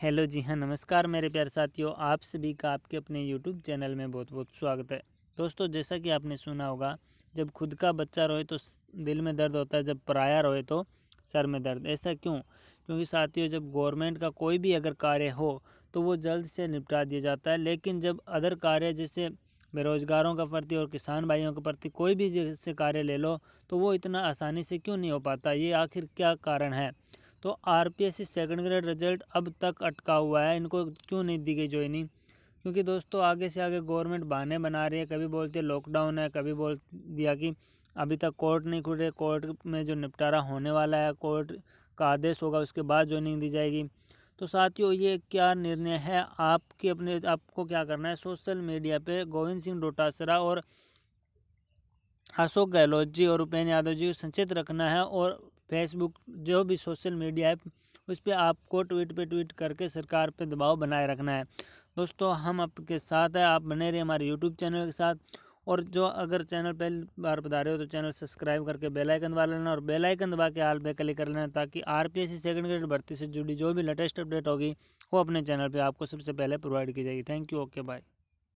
hello जी हाँ नमस्कार मेरे प्यार साथियों आप सभी का आपके अपने यूट्यूब चैनल में बहुत बहुत स्वागत है दोस्तों जैसा कि आपने सुना होगा जब खुद का बच्चा रोए तो दिल में दर्द होता है जब पराया रोए तो सर में दर्द ऐसा क्यों क्योंकि साथियों जब गवर्नमेंट का कोई भी अगर कार्य हो तो वो जल्द से निपटा दिया जाता है लेकिन जब अदर कार्य जैसे बेरोजगारों के प्रति और किसान भाइयों के प्रति कोई भी जैसे कार्य ले लो तो वो इतना आसानी से क्यों नहीं हो पाता ये आखिर क्या कारण है तो R P S C second grade result अब तक अटका हुआ है इनको क्यों नहीं दी गई ज्वाइनिंग क्योंकि दोस्तों आगे से आगे गवर्नमेंट बहाने बना रही है कभी बोलते लॉकडाउन है कभी बोल दिया कि अभी तक कोर्ट नहीं खुल रहे कोर्ट में जो निपटारा होने वाला है कोर्ट का आदेश होगा उसके बाद ज्वाइनिंग दी जाएगी तो साथियों ये क्या निर्णय है आपके अपने आपको क्या करना है सोशल मीडिया पे गोविंद सिंह डोटासरा और अशोक गहलोत जी और उपेन्द्र यादव जी को संचित रखना है और फेसबुक जो भी सोशल मीडिया है उस पर आपको ट्वीट पे ट्वीट करके सरकार पे दबाव बनाए रखना है दोस्तों हम आपके साथ है आप बने रहे हमारे यूट्यूब चैनल के साथ और जो अगर चैनल पहली बार बता रहे हो तो चैनल सब्सक्राइब करके बेल आइकन दबा लेना और बेल आइकन दबा के आल पे क्लिक कर लेना ताकि R P S C second grade भर्ती से जुड़ी जो भी लेटेस्ट अपडेट होगी वो अपने चैनल पे आपको सबसे पहले प्रोवाइड की जाएगी थैंक यू ओके बाय